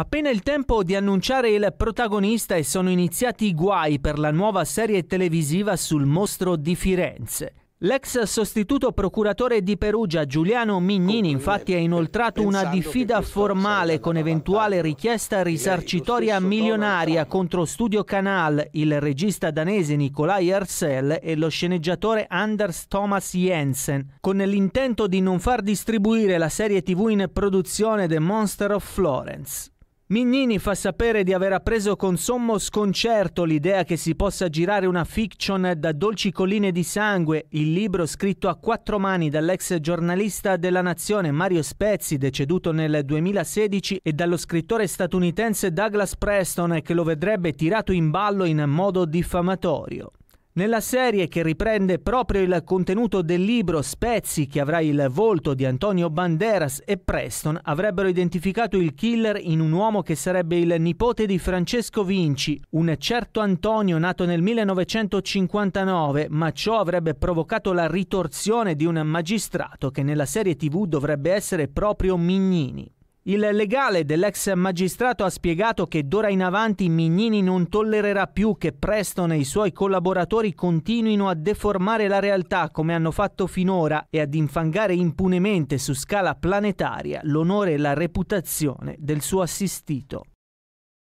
Appena il tempo di annunciare il protagonista e sono iniziati i guai per la nuova serie televisiva sul mostro di Firenze. L'ex sostituto procuratore di Perugia Giuliano Mignini infatti ha inoltrato una diffida formale con eventuale richiesta risarcitoria milionaria contro Studio Canal, il regista danese Nicolai Arcel e lo sceneggiatore Anders Thomas Jensen, con l'intento di non far distribuire la serie tv in produzione The Monster of Florence. Mignini fa sapere di aver appreso con sommo sconcerto l'idea che si possa girare una fiction da Dolci Colline di Sangue, il libro scritto a quattro mani dall'ex giornalista della Nazione Mario Spezzi, deceduto nel 2016, e dallo scrittore statunitense Douglas Preston, che lo vedrebbe tirato in ballo in modo diffamatorio. Nella serie che riprende proprio il contenuto del libro Spezzi che avrà il volto di Antonio Banderas e Preston avrebbero identificato il killer in un uomo che sarebbe il nipote di Francesco Vinci, un certo Antonio nato nel 1959, ma ciò avrebbe provocato la ritorsione di un magistrato che nella serie tv dovrebbe essere proprio Mignini. Il legale dell'ex magistrato ha spiegato che d'ora in avanti Mignini non tollererà più che Preston e i suoi collaboratori continuino a deformare la realtà come hanno fatto finora e ad infangare impunemente su scala planetaria l'onore e la reputazione del suo assistito.